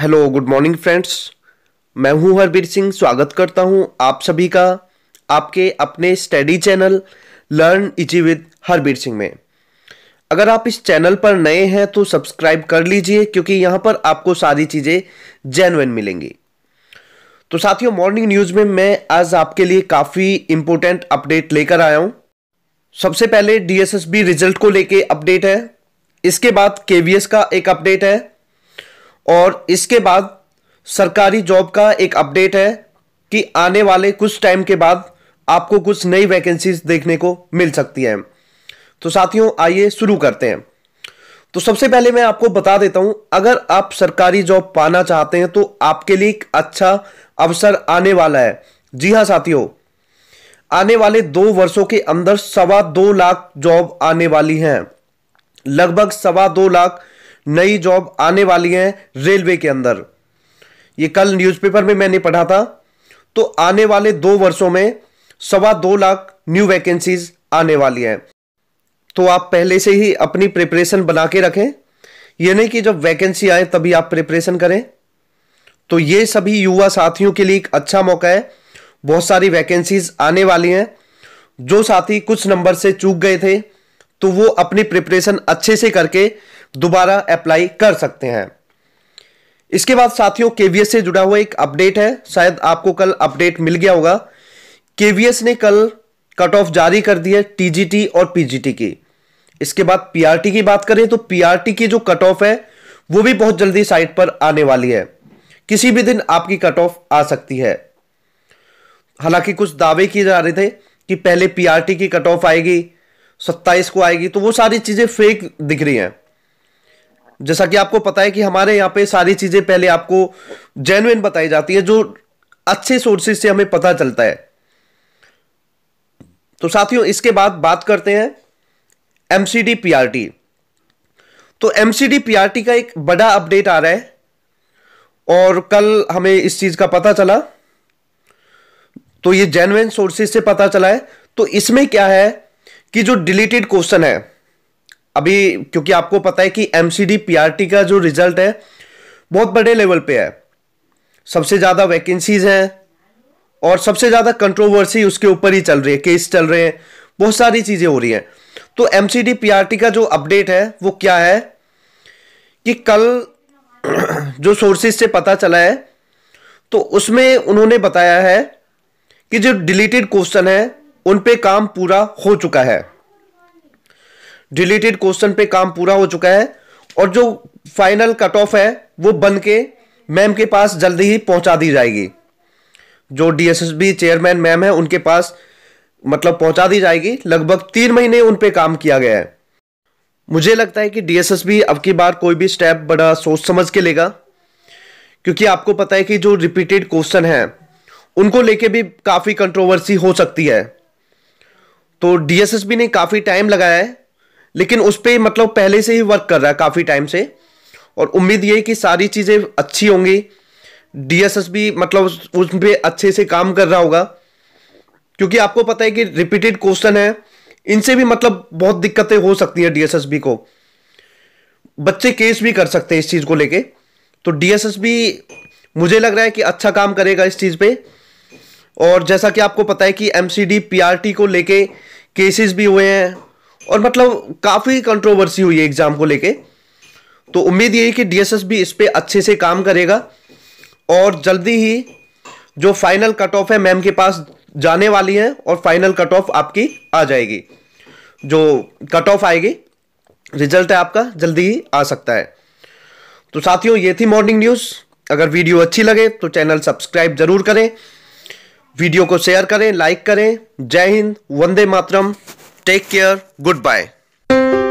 hello good morning friends मैं हूं हरबीर सिंह स्वागत करता हूं आप सभी का आपके अपने study channel learn easy with Harbir Singh में अगर आप इस चैनल पर नए हैं तो सब्सक्राइब कर लीजिए क्योंकि यहां पर आपको सारी चीज़ें जेनवन मिलेंगी तो साथियों मॉर्निंग न्यूज़ में मैं आज आपके लिए काफ़ी इम्पोर्टेंट अपडेट लेकर आया हूँ सबसे पहले डी रिजल्ट को लेके अपडेट है इसके बाद के का एक अपडेट है और इसके बाद सरकारी जॉब का एक अपडेट है कि आने वाले कुछ टाइम के बाद आपको कुछ नई वैकेंसीज देखने को मिल सकती हैं तो साथियों आइए शुरू करते हैं तो सबसे पहले मैं आपको बता देता हूं अगर आप सरकारी जॉब पाना चाहते हैं तो आपके लिए एक अच्छा अवसर आने वाला है जी हाँ साथियों आने वाले दो वर्षों के अंदर सवा दो लाख जॉब आने वाली हैं लगभग सवा दो लाख नई जॉब आने वाली है रेलवे के अंदर ये कल न्यूज़पेपर में मैंने पढ़ा था तो आने वाले दो वर्षों में सवा दो लाख न्यू वैकेंसीज आने वाली हैं तो आप पहले से ही अपनी प्रिपरेशन बना के रखें ये नहीं कि जब वैकेंसी आए तभी आप प्रिपरेशन करें तो ये सभी युवा साथियों के लिए एक अच्छा मौका है बहुत सारी वैकेंसीज आने वाली हैं जो साथी कुछ नंबर से चूक गए थे तो वो अपनी प्रिपरेशन अच्छे से करके दोबारा अप्लाई कर सकते हैं इसके बाद साथियों केवीएस से जुड़ा हुआ एक अपडेट है शायद आपको कल अपडेट मिल गया होगा केवीएस ने कल कट ऑफ जारी कर दी है टीजीटी और पीजीटी की इसके बाद पीआरटी की बात करें तो पीआरटी की जो कट ऑफ है वो भी बहुत जल्दी साइट पर आने वाली है किसी भी दिन आपकी कट ऑफ आ सकती है हालांकि कुछ दावे किए जा रहे थे कि पहले पीआरटी की कट ऑफ आएगी सत्ताईस को आएगी तो वो सारी चीज़ें फेक दिख रही हैं जैसा कि आपको पता है कि हमारे यहाँ पे सारी चीज़ें पहले आपको जेनुइन बताई जाती है जो अच्छे सोर्सेस से हमें पता चलता है तो साथियों इसके बाद बात करते हैं MCD PRT P R T तो MCD PRT P R T का एक बड़ा अपडेट आ रहा है और कल हमें इस चीज़ का पता चला तो ये जेनुइन सोर्सेज से पता चला है तो इसमें क्या है कि जो डिलीटेड क्वेश्चन है अभी क्योंकि आपको पता है कि एम सी का जो रिजल्ट है बहुत बड़े लेवल पे है सबसे ज़्यादा वैकेंसीज हैं और सबसे ज़्यादा कंट्रोवर्सी उसके ऊपर ही चल रही है केस चल रहे हैं बहुत सारी चीज़ें हो रही हैं तो एम सी का जो अपडेट है वो क्या है कि कल जो सोर्सेज से पता चला है तो उसमें उन्होंने बताया है कि जो डिलीटेड क्वेश्चन है उन पे काम पूरा हो चुका है रिलेटेड क्वेश्चन पे काम पूरा हो चुका है और जो फाइनल कट ऑफ है वो बन के मैम के पास जल्दी ही पहुंचा दी जाएगी जो डीएसएसबी चेयरमैन मैम है उनके पास मतलब पहुंचा दी जाएगी लगभग तीन महीने उन पर काम किया गया है मुझे लगता है कि डीएसएसबी अब की बार कोई भी स्टेप बड़ा सोच समझ के लेगा क्योंकि आपको पता है कि जो रिपीटेड क्वेश्चन है उनको लेके भी काफ़ी कंट्रोवर्सी हो सकती है तो डीएसएसबी ने काफ़ी टाइम लगाया है लेकिन उस पर मतलब पहले से ही वर्क कर रहा है काफ़ी टाइम से और उम्मीद ये कि सारी चीज़ें अच्छी होंगी डीएसएस भी मतलब उस पर अच्छे से काम कर रहा होगा क्योंकि आपको पता है कि रिपीटेड क्वेश्चन है इनसे भी मतलब बहुत दिक्कतें हो सकती हैं डीएसएसबी को बच्चे केस भी कर सकते हैं इस चीज़ को लेके तो डीएसएसबी मुझे लग रहा है कि अच्छा काम करेगा इस चीज़ पे और जैसा कि आपको पता है कि एमसीडी पीआरटी को लेके केसेस भी हुए हैं और मतलब काफ़ी कंट्रोवर्सी हुई है एग्ज़ाम को लेके तो उम्मीद यही कि डीएसएस भी इस पर अच्छे से काम करेगा और जल्दी ही जो फाइनल कट ऑफ है मैम के पास जाने वाली है और फाइनल कट ऑफ आपकी आ जाएगी जो कट ऑफ आएगी रिजल्ट है आपका जल्दी ही आ सकता है तो साथियों ये थी मॉर्निंग न्यूज़ अगर वीडियो अच्छी लगे तो चैनल सब्सक्राइब ज़रूर करें वीडियो को शेयर करें लाइक करें जय हिंद वंदे मातरम टेक केयर गुड बाय